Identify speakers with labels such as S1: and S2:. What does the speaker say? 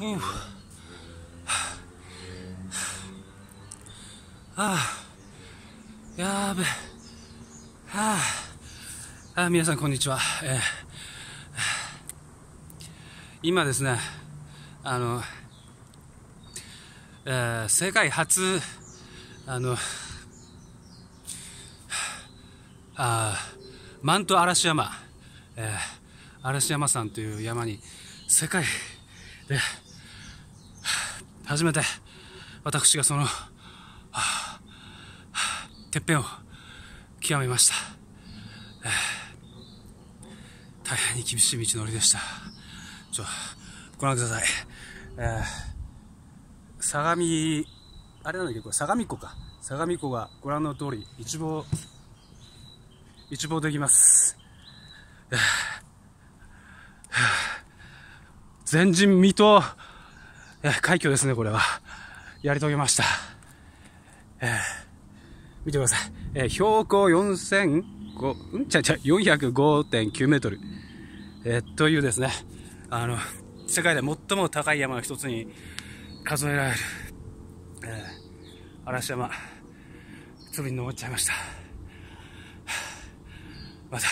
S1: はあ、やべ。はあ。あ皆さんこんにちは。えー、今ですね、あの、えー、世界初、あの、あマント嵐山、えー、嵐山山という山に世界で、初めて私がその、はあはあ、てっぺんを極めました、えー、大変に厳しい道のりでしたちょご覧ください、えー、相模あれなんだけど相模湖か相模湖がご覧の通り一望一望できます、えー、前人未到え快挙ですね、これは。やり遂げました。えー、見てください。えー、標高4005、うんちゃちゃ、405.9メートル。えー、というですね、あの、世界で最も高い山の一つに数えられる、えー、嵐山、つに登っちゃいました。また、